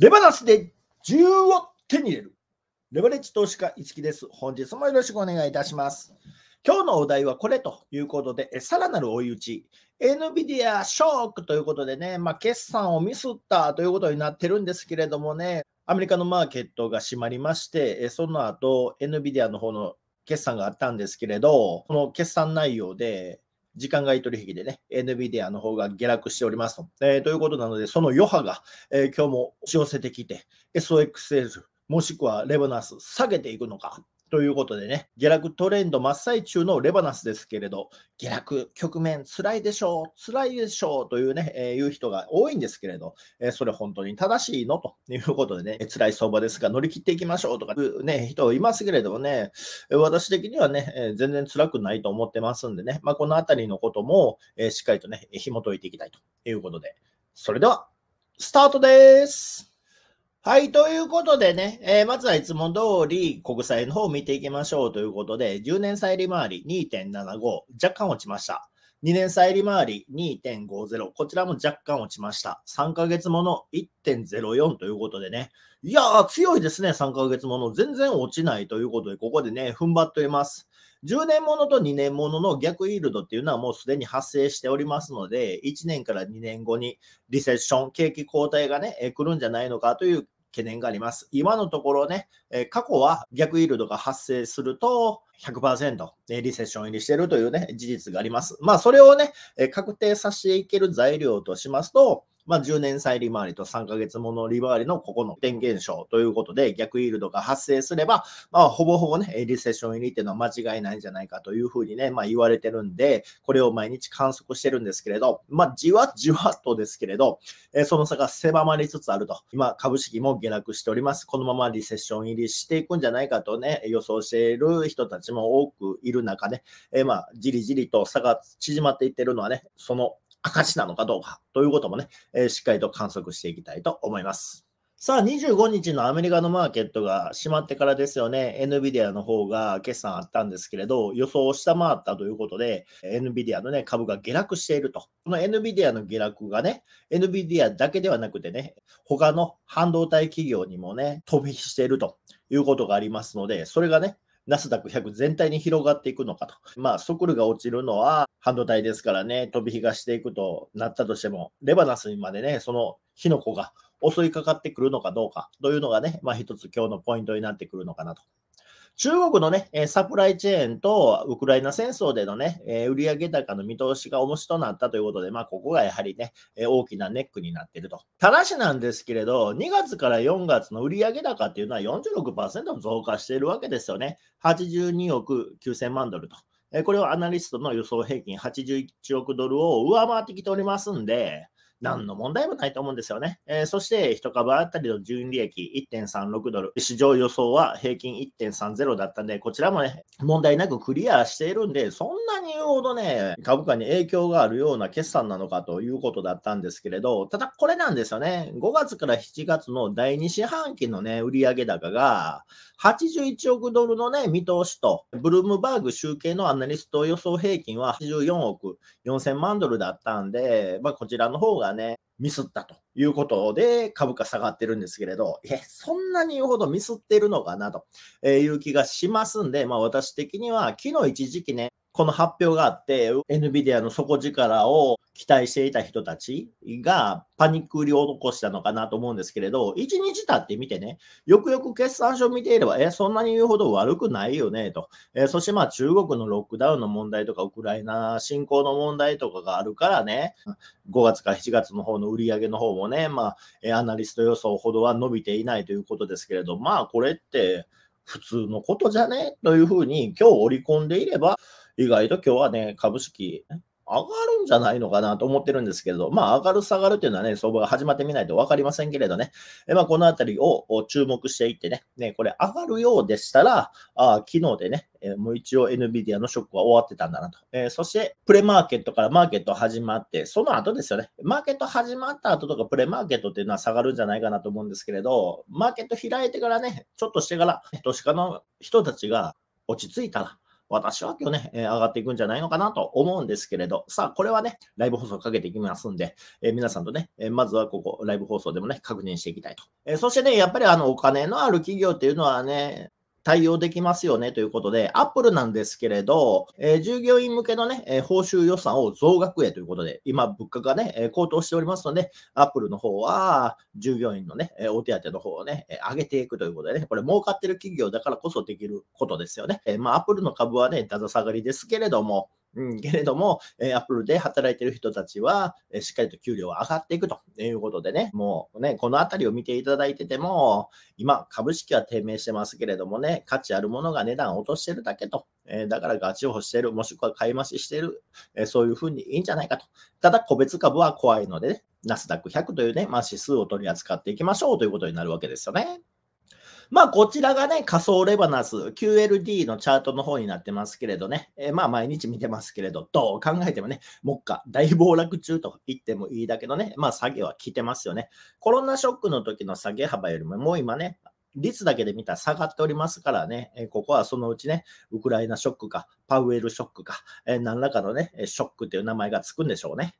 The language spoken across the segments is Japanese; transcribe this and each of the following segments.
レバナスで10を手に入れる。レバレッジ投資家、いつきです。本日もよろしくお願いいたします。今日のお題はこれということで、さらなる追い打ち。NVIDIA ショックということでね、まあ、決算をミスったということになってるんですけれどもね、アメリカのマーケットが閉まりまして、その後、NVIDIA の方の決算があったんですけれど、この決算内容で、時間外取引でね、NVIDIA の方が下落しておりますと。えー、ということなので、その余波が、えー、今日も押し寄せてきて、SOXL、もしくはレバナス、下げていくのかということでね、下落トレンド真っ最中のレバナスですけれど、下落局面、辛いでしょう、辛いでしょうというね、えー、いう人が多いんですけれど、えー、それ本当に正しいのということでね、辛い相場ですが乗り切っていきましょうとかいうね、人いますけれどもね、私的にはね、えー、全然辛くないと思ってますんでね、まあ、このあたりのことも、えー、しっかりとね、紐解いていきたいということで、それでは、スタートですはい。ということでね、えー、まずはいつも通り国債の方を見ていきましょうということで、10年債利回り2.75、若干落ちました。2年債利回り2.50、こちらも若干落ちました。3ヶ月もの1.04ということでね、いやー、強いですね、3ヶ月もの。全然落ちないということで、ここでね、踏ん張っております。10年ものと2年ものの逆イールドっていうのはもうすでに発生しておりますので、1年から2年後にリセッション、景気後退がね、来るんじゃないのかという懸念があります。今のところね、過去は逆イールドが発生すると100%リセッション入りしているというね、事実があります。まあ、それをね、確定させていける材料としますと、まあ、10年債利回りと3ヶ月もの利回りのここの点現証ということで、逆イールドが発生すれば、まあ、ほぼほぼね、リセッション入りっていうのは間違いないんじゃないかというふうにね、まあ、言われてるんで、これを毎日観測してるんですけれど、まあ、じわじわとですけれど、えその差が狭まりつつあると。今、株式も下落しております。このままリセッション入りしていくんじゃないかとね、予想している人たちも多くいる中で、ね、えまあ、じりじりと差が縮まっていってるのはね、その証なのかどうかということもね、えー、しっかりと観測していきたいと思います。さあ、25日のアメリカのマーケットが閉まってからですよね、NVIDIA の方が決算あったんですけれど、予想を下回ったということで、NVIDIA の、ね、株が下落していると。この NVIDIA の下落がね、NVIDIA だけではなくてね、他の半導体企業にもね、飛び火しているということがありますので、それがね、ナスダック100全体に広がっていくのかと。まあ、ソクルが落ちるのは半導体ですからね、飛び火がしていくとなったとしても、レバナスにまでね、その火の粉が襲いかかってくるのかどうかというのがね、まあ、一つ今日のポイントになってくるのかなと中国のね、サプライチェーンとウクライナ戦争でのね、売上高の見通しが重しとなったということで、まあ、ここがやはりね、大きなネックになっていると。ただしなんですけれど、2月から4月の売上高っていうのは46%増加しているわけですよね。82億9000万ドルと。これはアナリストの予想平均81億ドルを上回ってきておりますんで、何の問題もないと思うんですよね。えー、そして、1株当たりの純利益1.36ドル、市場予想は平均1.30だったんで、こちらもね、問題なくクリアしているんで、そんなに言うほどね、株価に影響があるような決算なのかということだったんですけれど、ただこれなんですよね。5月から7月の第2四半期のね、売上高が81億ドルのね、見通しと、ブルームバーグ集計のアナリスト予想平均は84億4000万ドルだったんで、まあ、こちらの方ががね、ミスったということで株価下がってるんですけれど、いや、そんなに言うほどミスってるのかなという気がしますんで、まあ私的には昨日一時期ね、この発表があって、NVIDIA の底力を期待していた人たちがパニック売りを起こしたのかなと思うんですけれど、1日経ってみてね、よくよく決算書を見ていれば、え、そんなに言うほど悪くないよね、と。えそしてまあ中国のロックダウンの問題とか、ウクライナ侵攻の問題とかがあるからね、5月か7月の方の売り上げの方もね、まあ、アナリスト予想ほどは伸びていないということですけれど、まあこれって普通のことじゃねというふうに今日織り込んでいれば、意外と今日はね、株式上がるんじゃないのかなと思ってるんですけど、まあ上がる下がるというのはね、相場が始まってみないと分かりませんけれどね、えまあ、このあたりを注目していってね、ねこれ上がるようでしたら、あ昨日でね、えもう一応 NVIDIA のショックは終わってたんだなと、えー、そしてプレマーケットからマーケット始まって、その後ですよね、マーケット始まった後とかプレマーケットっていうのは下がるんじゃないかなと思うんですけれど、マーケット開いてからね、ちょっとしてから、投資家の人たちが落ち着いたら、私は今日ね、え上がっていくんじゃないのかなと思うんですけれど、さあ、これはね、ライブ放送かけていきますんで、えー、皆さんとね、えまずはここ、ライブ放送でもね、確認していきたいと。えそしてね、やっぱりあの、お金のある企業っていうのはね、対応できますよねということで、アップルなんですけれど、えー、従業員向けのね、えー、報酬予算を増額へということで、今、物価がね、えー、高騰しておりますので、Apple の方は、従業員のね、えお手当の方をね、え上げていくということでね、これ、儲かってる企業だからこそできることですよね。えまあ、アップルの株はね、だだ下がりですけれども、うん、けれども、えー、Apple で働いてる人たちは、えー、しっかりと給料は上がっていくということでね、もうね、このあたりを見ていただいてても、今、株式は低迷してますけれどもね、価値あるものが値段を落としてるだけと、えー、だからガチをしてる、もしくは買い増ししてる、えー、そういうふうにいいんじゃないかと。ただ、個別株は怖いので、ね、ナスダック100というね、まあ、指数を取り扱っていきましょうということになるわけですよね。まあ、こちらがね、仮想レバナス、QLD のチャートの方になってますけれどね、えー、まあ、毎日見てますけれど、どう考えてもね、目下大暴落中と言ってもいいだけどね、まあ、下げは来てますよね。コロナショックの時の下げ幅よりも、もう今ね、率だけで見たら下がっておりますからね、えここはそのうちね、ウクライナショックか、パウエルショックか、え何らかのね、ショックという名前がつくんでしょうね。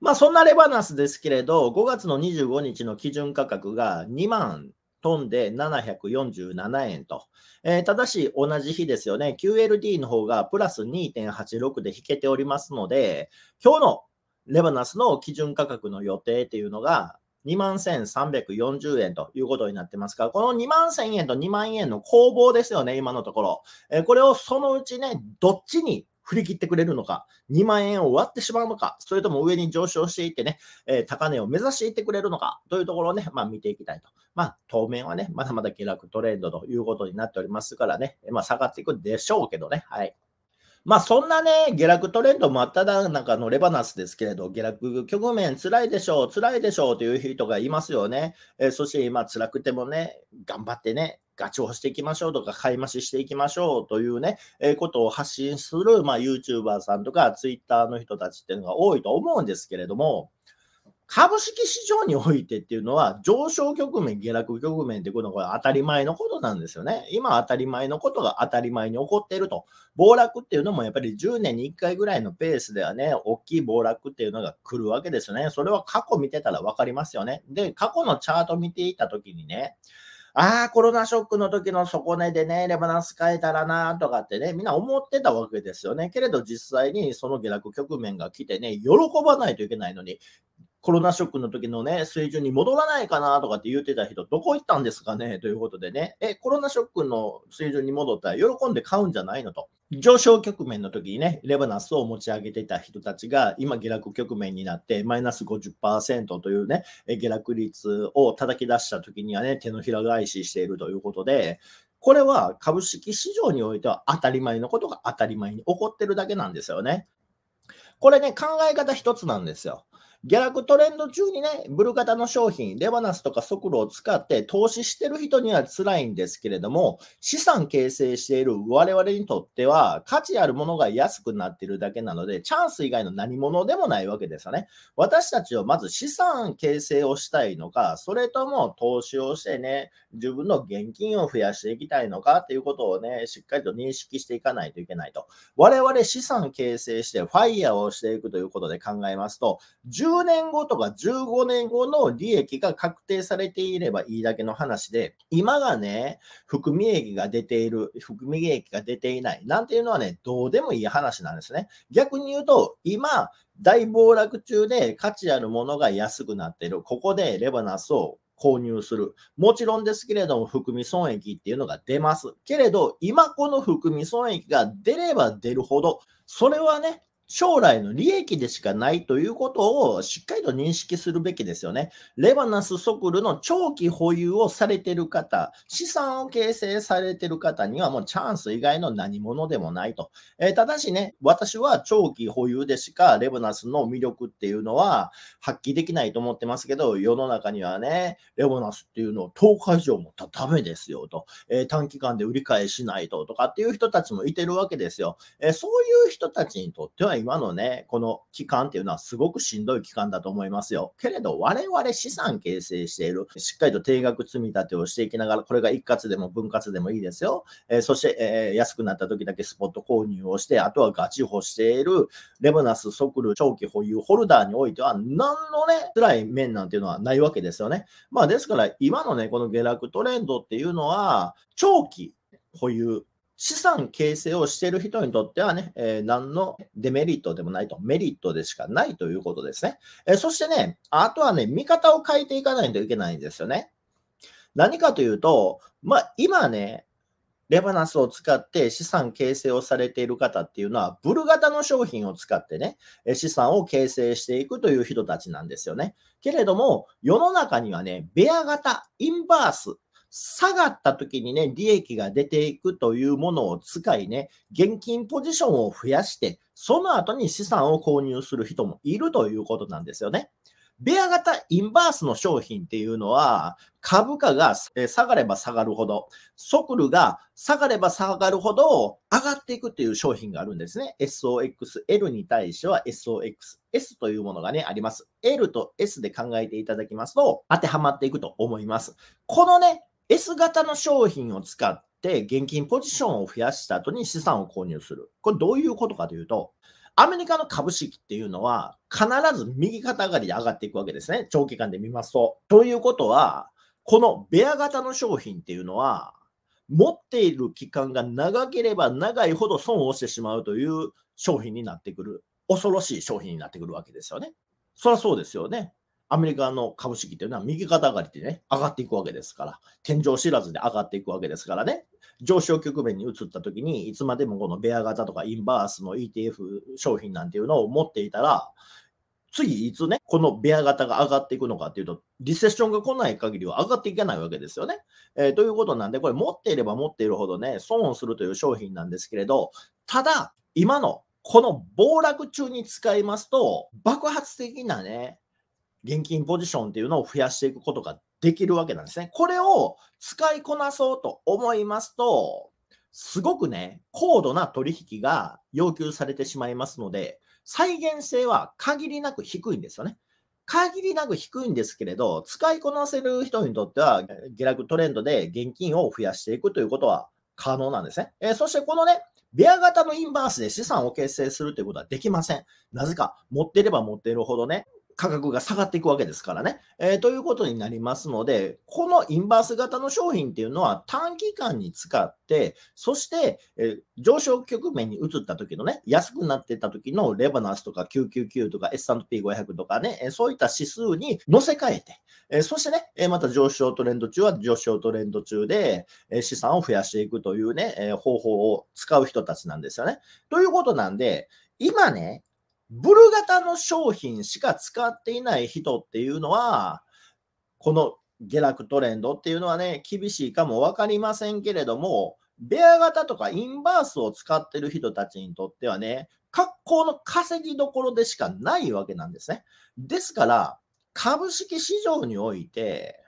まあそんなレバナスですけれど、5月の25日の基準価格が2万飛んで747円と。えー、ただし同じ日ですよね。QLD の方がプラス2.86で引けておりますので、今日のレバナスの基準価格の予定っていうのが、21,340円ということになってますから、この2万1000円と2万円の攻防ですよね、今のところ。えー、これをそのうちね、どっちに振り切ってくれるのか、2万円を割ってしまうのか、それとも上に上昇していってね、えー、高値を目指していってくれるのかというところをね、まあ見ていきたいと。まあ当面はね、まだまだ下落トレンドということになっておりますからね、まあ下がっていくんでしょうけどね、はい。まあそんなね、下落トレンド真っただ中のレバナスですけれど、下落局面辛いでしょう、辛いでしょうという人がいますよね。えー、そして今辛くてもね、頑張ってね、ガチをしていきましょうとか、買い増ししていきましょうというね、えー、ことを発信する、まあ、YouTuber さんとか Twitter の人たちっていうのが多いと思うんですけれども、株式市場においてっていうのは、上昇局面、下落局面っていうのは当たり前のことなんですよね。今当たり前のことが当たり前に起こっていると。暴落っていうのもやっぱり10年に1回ぐらいのペースではね、大きい暴落っていうのが来るわけですよね。それは過去見てたら分かりますよね。で、過去のチャート見ていたときにね、ああ、コロナショックの時の底値でね、レバナンス変えたらなとかってね、みんな思ってたわけですよね。けれど実際にその下落局面が来てね、喜ばないといけないのに、コロナショックの時のね、水準に戻らないかなとかって言ってた人、どこ行ったんですかねということでね、え、コロナショックの水準に戻ったら喜んで買うんじゃないのと。上昇局面の時にね、レバナスを持ち上げてた人たちが、今下落局面になって、マイナス50%というね、下落率を叩き出した時にはね、手のひら返ししているということで、これは株式市場においては当たり前のことが当たり前に起こってるだけなんですよね。これね、考え方一つなんですよ。下落トレンド中にね、ブル型の商品、レバナスとか速度を使って投資してる人には辛いんですけれども、資産形成している我々にとっては、価値あるものが安くなっているだけなので、チャンス以外の何者でもないわけですよね。私たちをまず資産形成をしたいのか、それとも投資をしてね、自分の現金を増やしていきたいのかっていうことをね、しっかりと認識していかないといけないと。我々資産形成して、ファイヤーをしていくということで考えますと、10年後とか15年後の利益が確定されていればいいだけの話で、今がね、含み益が出ている、含み益が出ていない、なんていうのはね、どうでもいい話なんですね。逆に言うと、今、大暴落中で価値あるものが安くなっている。ここでレバナスを購入する。もちろんですけれども、含み損益っていうのが出ます。けれど、今この含み損益が出れば出るほど、それはね、将来の利益でしかないということをしっかりと認識するべきですよね。レバナスソクルの長期保有をされてる方、資産を形成されてる方にはもうチャンス以外の何者でもないと。えー、ただしね、私は長期保有でしかレバナスの魅力っていうのは発揮できないと思ってますけど、世の中にはね、レバナスっていうのを10日以上もたダメですよと、えー、短期間で売り買いしないととかっていう人たちもいてるわけですよ。えー、そういう人たちにとっては今のね、この期間っていうのはすごくしんどい期間だと思いますよ。けれど、我々資産形成している、しっかりと定額積み立てをしていきながら、これが一括でも分割でもいいですよ。えー、そして、えー、安くなった時だけスポット購入をして、あとはガチ保している、レブナス、ソクル、長期保有、ホルダーにおいては、何のね、辛い面なんていうのはないわけですよね。まあ、ですから、今のね、この下落トレンドっていうのは、長期保有資産形成をしている人にとってはね、えー、何のデメリットでもないと、メリットでしかないということですね。えー、そしてね、あとはね、見方を変えていかないといけないんですよね。何かというと、まあ、今ね、レバナスを使って資産形成をされている方っていうのは、ブル型の商品を使ってね、資産を形成していくという人たちなんですよね。けれども、世の中にはね、ベア型、インバース下がった時にね、利益が出ていくというものを使いね、現金ポジションを増やして、その後に資産を購入する人もいるということなんですよね。ベア型インバースの商品っていうのは、株価が下がれば下がるほど、ソルが下がれば下がるほど上がっていくっていう商品があるんですね。SOXL に対しては SOXS というものがね、あります。L と S で考えていただきますと、当てはまっていくと思います。このね、S 型の商品を使って現金ポジションを増やした後に資産を購入する。これどういうことかというと、アメリカの株式っていうのは必ず右肩上がりで上がっていくわけですね。長期間で見ますと。ということは、このベア型の商品っていうのは、持っている期間が長ければ長いほど損をしてしまうという商品になってくる。恐ろしい商品になってくるわけですよね。そりゃそうですよね。アメリカの株式というのは右肩上がりでね、上がっていくわけですから、天井知らずで上がっていくわけですからね、上昇局面に移ったときに、いつまでもこのベア型とかインバースの ETF 商品なんていうのを持っていたら、次いつね、このベア型が上がっていくのかっていうと、リセッションが来ない限りは上がっていけないわけですよね。えー、ということなんで、これ持っていれば持っているほどね、損をするという商品なんですけれど、ただ、今のこの暴落中に使いますと、爆発的なね、現金ポジションっていうのを増やしていくことができるわけなんですね。これを使いこなそうと思いますと、すごくね、高度な取引が要求されてしまいますので、再現性は限りなく低いんですよね。限りなく低いんですけれど、使いこなせる人にとっては、下落トレンドで現金を増やしていくということは可能なんですね。えー、そしてこのね、ベア型のインバースで資産を形成するということはできません。なぜか、持っていれば持っているほどね、価格が下がっていくわけですからね。えー、ということになりますので、このインバース型の商品っていうのは短期間に使って、そして、えー、上昇局面に移った時のね、安くなってた時のレバナスとか999とか S&P500 とかね、えー、そういった指数に乗せ替えて、えそしてね、えまた上昇トレンド中は上昇トレンド中で、え資産を増やしていくというね、え方法を使う人たちなんですよね。ということなんで、今ね、ブル型の商品しか使っていない人っていうのは、この下落トレンドっていうのはね、厳しいかも分かりませんけれども、ベア型とかインバースを使ってる人たちにとってはね、格好の稼ぎどころでしかないわけなんですね。ですから、株式市場において、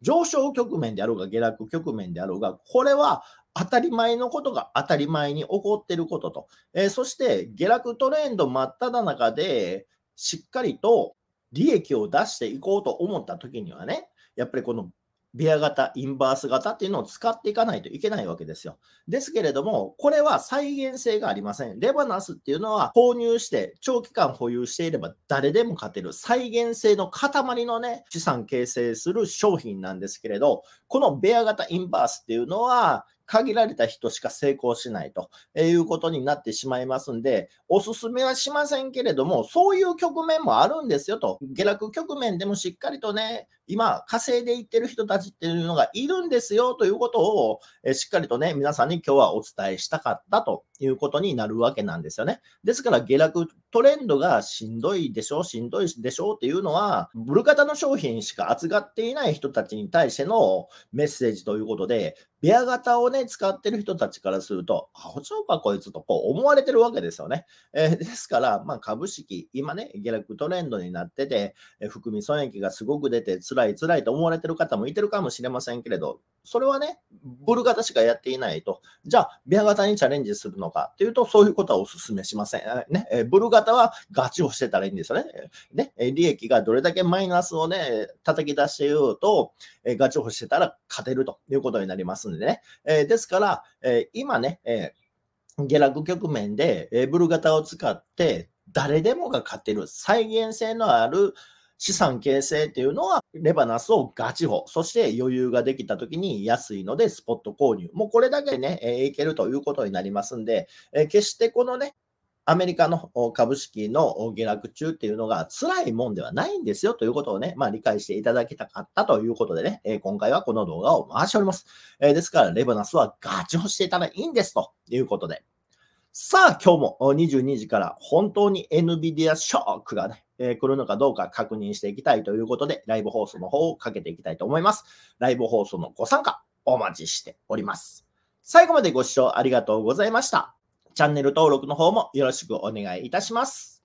上昇局面であろうが下落局面であろうが、これは当たり前のことが当たり前に起こっていることと、えー、そして下落トレンド真っ只中で、しっかりと利益を出していこうと思った時にはね、やっぱりこのベア型、インバース型っていうのを使っていかないといけないわけですよ。ですけれども、これは再現性がありません。レバナスっていうのは購入して長期間保有していれば誰でも勝てる再現性の塊のね、資産形成する商品なんですけれど、このベア型インバースっていうのは限られた人しか成功しないということになってしまいますんで、おすすめはしませんけれども、そういう局面もあるんですよと、下落局面でもしっかりとね、今、稼いでいってる人たちっていうのがいるんですよということを、えしっかりとね、皆さんに今日はお伝えしたかったということになるわけなんですよね。ですから、下落トレンドがしんどいでしょう、しんどいでしょうっていうのは、ブル方の商品しか扱っていない人たちに対してのメッセージということで、ベア型をね、使ってる人たちからすると、アホちゃうかこいつとこう思われてるわけですよね。えー、ですから、まあ、株式、今ね、下落トレンドになってて、えー、含み損益がすごく出て、辛い辛いと思われてる方もいてるかもしれませんけれど、それはね、ブル型しかやっていないと。じゃあ、ビア型にチャレンジするのかっていうと、そういうことはお勧めしません。ね、えブル型はガチをしてたらいいんですよね。ね、利益がどれだけマイナスをね、叩き出して言うと、えガチをしてたら勝てるということになりますんでね。えですから、え今ね、え下落局面で、えブル型を使って、誰でもが勝てる、再現性のある、資産形成っていうのは、レバナスをガチ保。そして余裕ができた時に安いのでスポット購入。もうこれだけね、えー、いけるということになりますんで、えー、決してこのね、アメリカの株式の下落中っていうのが辛いもんではないんですよということをね、まあ理解していただきたかったということでね、今回はこの動画を回しております。ですから、レバナスはガチホしていたらいいんですということで。さあ、今日も22時から本当に NVIDIA ショックがね、えー、来るのかどうか確認していきたいということで、ライブ放送の方をかけていきたいと思います。ライブ放送のご参加、お待ちしております。最後までご視聴ありがとうございました。チャンネル登録の方もよろしくお願いいたします。